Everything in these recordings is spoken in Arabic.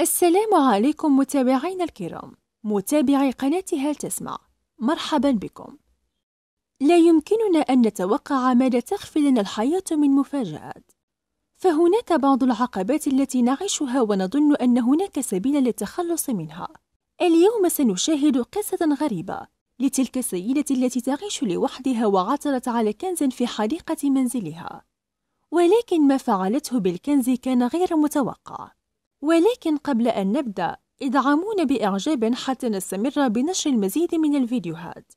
السلام عليكم متابعينا الكرام متابعي قناة هل تسمع مرحبا بكم لا يمكننا أن نتوقع ماذا تخفي لنا الحياة من مفاجآت فهناك بعض العقبات التي نعيشها ونظن أن هناك سبيل للتخلص منها اليوم سنشاهد قصة غريبة لتلك السيدة التي تعيش لوحدها وعثرت على كنز في حديقة منزلها ولكن ما فعلته بالكنز كان غير متوقع ولكن قبل أن نبدأ ادعمونا بإعجاب حتى نستمر بنشر المزيد من الفيديوهات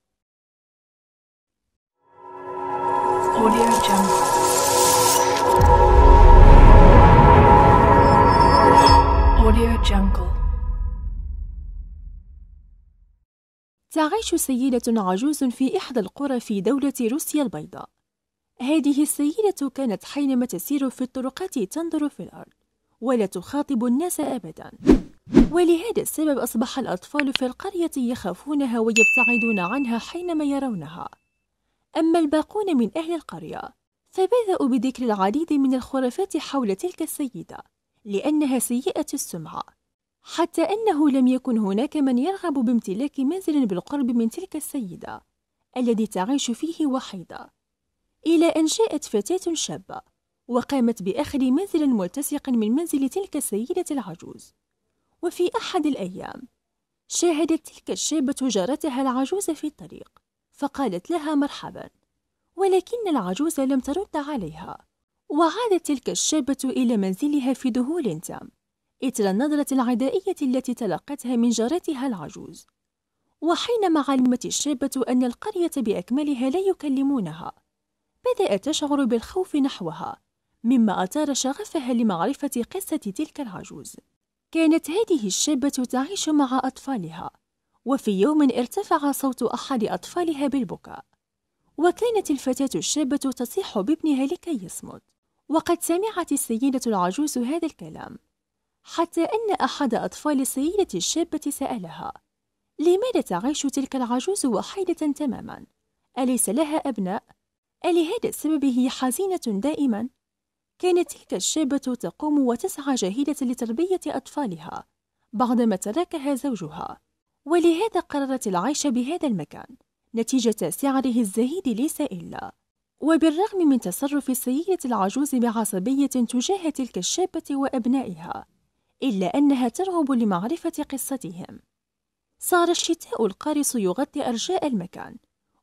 تعيش سيدة عجوز في إحدى القرى في دولة روسيا البيضاء هذه السيدة كانت حينما تسير في الطرقات تنظر في الأرض ولا تخاطب الناس أبدا ولهذا السبب أصبح الأطفال في القرية يخافونها ويبتعدون عنها حينما يرونها أما الباقون من أهل القرية فبدأوا بذكر العديد من الخرافات حول تلك السيدة لأنها سيئة السمعة حتى أنه لم يكن هناك من يرغب بامتلاك منزل بالقرب من تلك السيدة الذي تعيش فيه وحيدة إلى أن جاءت فتاة شابة وقامت بأخذ منزل ملتصق من منزل تلك السيدة العجوز وفي أحد الأيام شاهدت تلك الشابة جارتها العجوز في الطريق فقالت لها مرحبا ولكن العجوز لم ترد عليها وعادت تلك الشابة إلى منزلها في ذهول تام إثر النظرة العدائية التي تلقتها من جارتها العجوز وحينما علمت الشابة أن القرية بأكملها لا يكلمونها بدأت تشعر بالخوف نحوها مما أثار شغفها لمعرفة قصة تلك العجوز كانت هذه الشابة تعيش مع أطفالها وفي يوم ارتفع صوت أحد أطفالها بالبكاء وكانت الفتاة الشابة تصيح بابنها لكي يصمت وقد سمعت السيدة العجوز هذا الكلام حتى أن أحد أطفال السيدة الشابة سألها لماذا تعيش تلك العجوز وحيدة تماما؟ أليس لها أبناء؟ ألهذا السبب هي حزينة دائما؟ كانت تلك الشابة تقوم وتسعى جاهدة لتربية أطفالها بعدما تركها زوجها ولهذا قررت العيش بهذا المكان نتيجة سعره الزهيد ليس إلا وبالرغم من تصرف السيدة العجوز بعصبية تجاه تلك الشابة وأبنائها إلا أنها ترغب لمعرفة قصتهم صار الشتاء القارص يغطي أرجاء المكان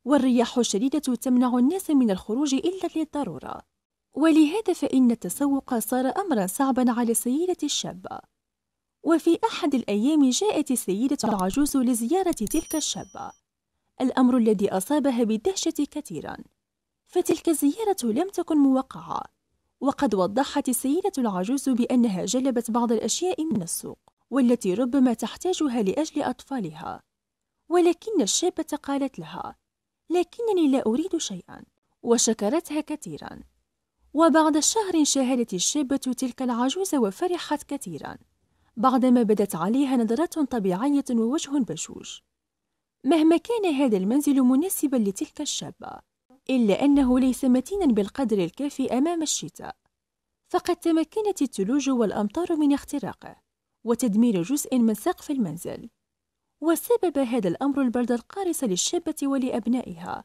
والرياح الشديدة تمنع الناس من الخروج إلا للضرورة ولهذا فإن التسوق صار أمرا صعبا على السيدة الشابة وفي أحد الأيام جاءت السيدة العجوز لزيارة تلك الشابة الأمر الذي أصابها بالدهشة كثيرا فتلك الزيارة لم تكن موقعة وقد وضحت السيدة العجوز بأنها جلبت بعض الأشياء من السوق والتي ربما تحتاجها لأجل أطفالها ولكن الشابة قالت لها لكنني لا أريد شيئا وشكرتها كثيرا وبعد شهر شاهدت الشابة تلك العجوز وفرحت كثيرا بعدما بدت عليها نظرات طبيعية ووجه بشوش مهما كان هذا المنزل مناسبا لتلك الشابة إلا أنه ليس متينا بالقدر الكافي أمام الشتاء فقد تمكنت الثلوج والأمطار من اختراقه وتدمير جزء من سقف المنزل وسبب هذا الأمر البرد القارس للشابة ولأبنائها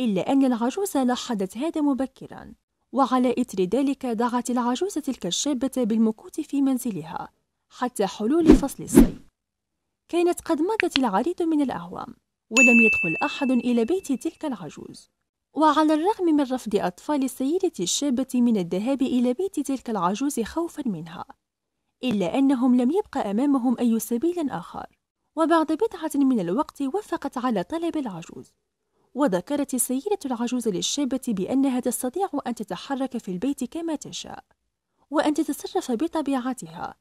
إلا أن العجوز لاحظت هذا مبكرا وعلى إثر ذلك دعت العجوز تلك الشابة بالمكوت في منزلها حتى حلول فصل الصيف كانت قد مضت العديد من الأعوام ولم يدخل أحد إلى بيت تلك العجوز وعلى الرغم من رفض أطفال السيدة الشابة من الذهاب إلى بيت تلك العجوز خوفا منها إلا أنهم لم يبق أمامهم أي سبيل آخر وبعد بضعة من الوقت وافقت على طلب العجوز وذكرت السيدة العجوز للشابة بأنها تستطيع أن تتحرك في البيت كما تشاء، وأن تتصرف بطبيعتها،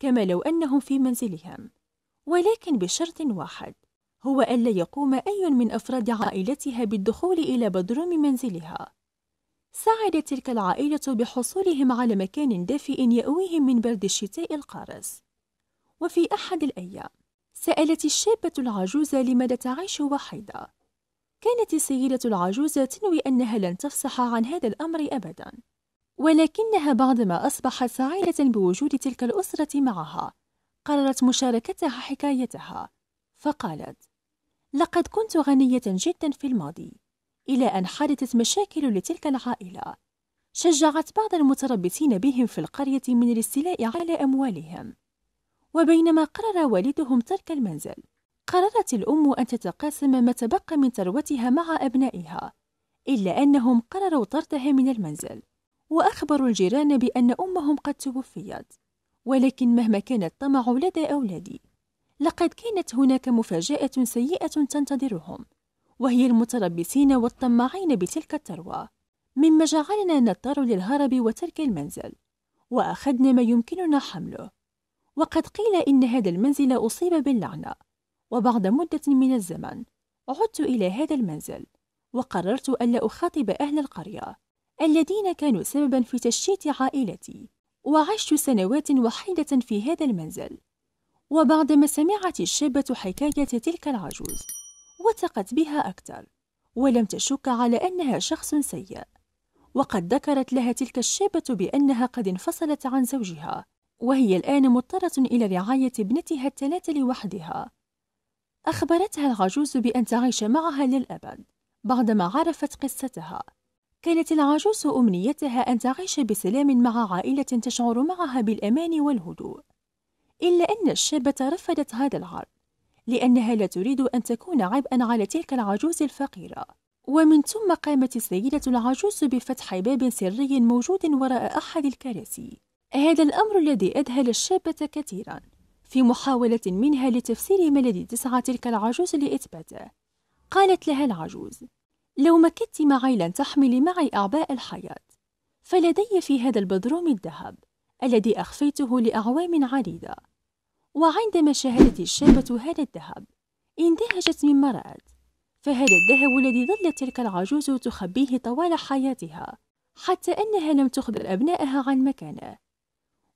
كما لو أنهم في منزلهم، ولكن بشرط واحد، هو ألا يقوم أي من أفراد عائلتها بالدخول إلى بدروم منزلها. ساعدت تلك العائلة بحصولهم على مكان دافئ يأويهم من برد الشتاء القارس. وفي أحد الأيام، سألت الشابة العجوز لماذا تعيش وحيدة؟ كانت السيدة العجوزة تنوي أنها لن تفصح عن هذا الأمر أبدا ولكنها بعدما أصبحت سعيدة بوجود تلك الأسرة معها قررت مشاركتها حكايتها فقالت لقد كنت غنية جدا في الماضي إلى أن حدثت مشاكل لتلك العائلة شجعت بعض المتربصين بهم في القرية من الاستيلاء على أموالهم وبينما قرر والدهم ترك المنزل قررت الأم أن تتقاسم ما تبقى من ثروتها مع أبنائها، إلا أنهم قرروا طردها من المنزل، وأخبروا الجيران بأن أمهم قد توفيت، ولكن مهما كان الطمع لدى أولادي، لقد كانت هناك مفاجأة سيئة تنتظرهم، وهي المتربصين والطماعين بتلك الثروة، مما جعلنا نضطر للهرب وترك المنزل، وأخذنا ما يمكننا حمله، وقد قيل إن هذا المنزل أصيب باللعنة. وبعد مدة من الزمن عدت إلى هذا المنزل وقررت ألا أخاطب أهل القرية الذين كانوا سببا في تشتيت عائلتي وعشت سنوات وحيدة في هذا المنزل وبعدما سمعت الشابة حكاية تلك العجوز وثقت بها أكثر ولم تشك على أنها شخص سيء وقد ذكرت لها تلك الشابة بأنها قد انفصلت عن زوجها وهي الآن مضطرة إلى رعاية ابنتها الثلاثة لوحدها أخبرتها العجوز بأن تعيش معها للأبد بعدما عرفت قصتها كانت العجوز أمنيتها أن تعيش بسلام مع عائلة تشعر معها بالأمان والهدوء إلا أن الشابة رفضت هذا العرض لأنها لا تريد أن تكون عبئا على تلك العجوز الفقيرة ومن ثم قامت السيدة العجوز بفتح باب سري موجود وراء أحد الكراسي هذا الأمر الذي أذهل الشابة كثيرا في محاولة منها لتفسير الذي تسعى تلك العجوز لإثباته قالت لها العجوز لو مكثت معي لن تحملي معي أعباء الحياة فلدي في هذا البدروم الذهب الذي أخفيته لأعوام عديدة وعندما شاهدت الشابة هذا الذهب اندهشت مما رأت فهذا الذهب الذي ظلت تلك العجوز تخبيه طوال حياتها حتى أنها لم تخبر أبنائها عن مكانه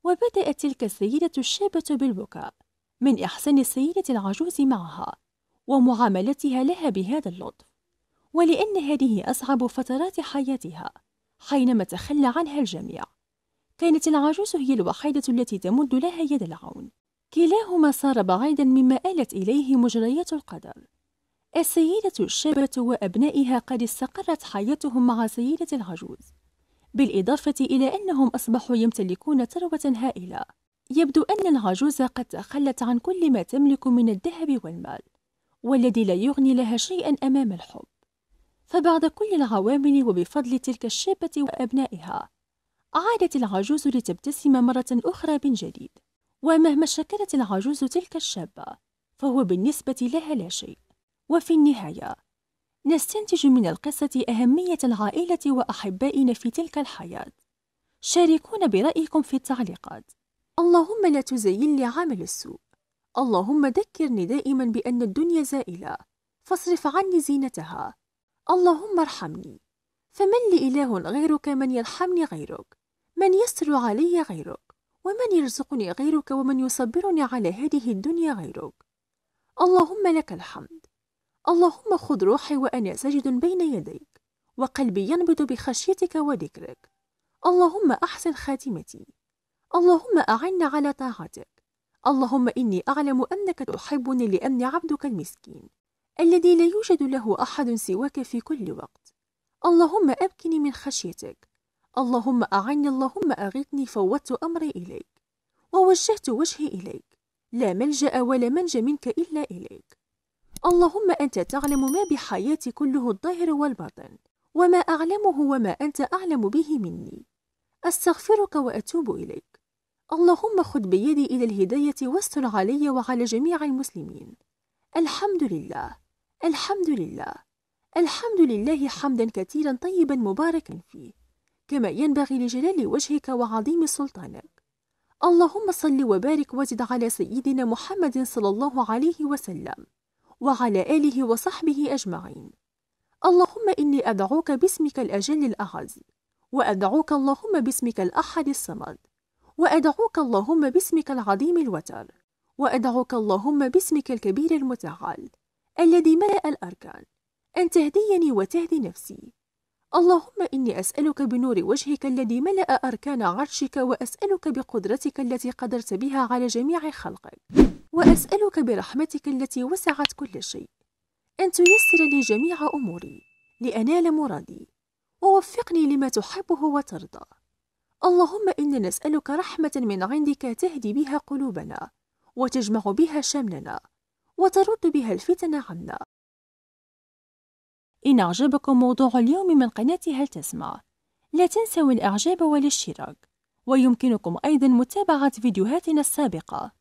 وبدأت تلك السيدة الشابة بالبكاء من إحسان السيدة العجوز معها ومعاملتها لها بهذا اللطف ولأن هذه أصعب فترات حياتها حينما تخلى عنها الجميع كانت العجوز هي الوحيدة التي تمد لها يد العون كلاهما صار بعيدا مما آلت إليه مجريات القدر السيدة الشابة وأبنائها قد استقرت حياتهم مع سيدة العجوز بالإضافة إلى أنهم أصبحوا يمتلكون ثروة هائلة يبدو أن العجوز قد تخلت عن كل ما تملك من الذهب والمال والذي لا يغني لها شيئا أمام الحب فبعد كل العوامل وبفضل تلك الشابة وأبنائها عادت العجوز لتبتسم مرة أخرى من جديد ومهما شكلت العجوز تلك الشابة فهو بالنسبة لها لا شيء وفي النهاية نستنتج من القصة أهمية العائلة وأحبائنا في تلك الحياة. شاركونا برأيكم في التعليقات. اللهم لا تزين لي عمل السوء. اللهم ذكرني دائما بأن الدنيا زائلة، فاصرف عني زينتها. اللهم ارحمني. فمن لي إله غيرك من يرحمني غيرك، من يستر علي غيرك، ومن يرزقني غيرك ومن يصبرني على هذه الدنيا غيرك. اللهم لك الحمد. اللهم خذ روحي وأنا ساجد بين يديك وقلبي ينبض بخشيتك وذكرك اللهم أحسن خاتمتي اللهم أعن على طاعتك اللهم إني أعلم أنك تحبني لأني عبدك المسكين الذي لا يوجد له أحد سواك في كل وقت اللهم أبكني من خشيتك اللهم أعني اللهم أغثني فوضت أمري إليك ووجهت وجهي إليك لا ملجأ ولا منجأ منك إلا إليك اللهم أنت تعلم ما بحياتي كله الظاهر والباطن وما أعلمه وما أنت أعلم به مني أستغفرك وأتوب إليك اللهم خذ بيدي إلى الهداية واستر علي وعلى جميع المسلمين الحمد لله الحمد لله الحمد لله حمدا كثيرا طيبا مباركا فيه كما ينبغي لجلال وجهك وعظيم سلطانك اللهم صل وبارك وزد على سيدنا محمد صلى الله عليه وسلم وعلى آله وصحبه أجمعين اللهم إني أدعوك باسمك الأجل الأعز وأدعوك اللهم باسمك الأحد الصمد وأدعوك اللهم باسمك العظيم الوتر وأدعوك اللهم باسمك الكبير المتعال الذي ملأ الأركان أن تهديني وتهدي نفسي اللهم إني أسألك بنور وجهك الذي ملأ أركان عرشك وأسألك بقدرتك التي قدرت بها على جميع خلقك وأسألك برحمتك التي وسعت كل شيء أن تيسر لي جميع أموري لأنال مرادي ووفقني لما تحبه وترضى اللهم إنا نسألك رحمة من عندك تهدي بها قلوبنا وتجمع بها شملنا وترد بها الفتن عنا إن أعجبكم موضوع اليوم من قناة هل تسمع لا تنسوا الإعجاب والاشتراك ويمكنكم أيضا متابعة فيديوهاتنا السابقة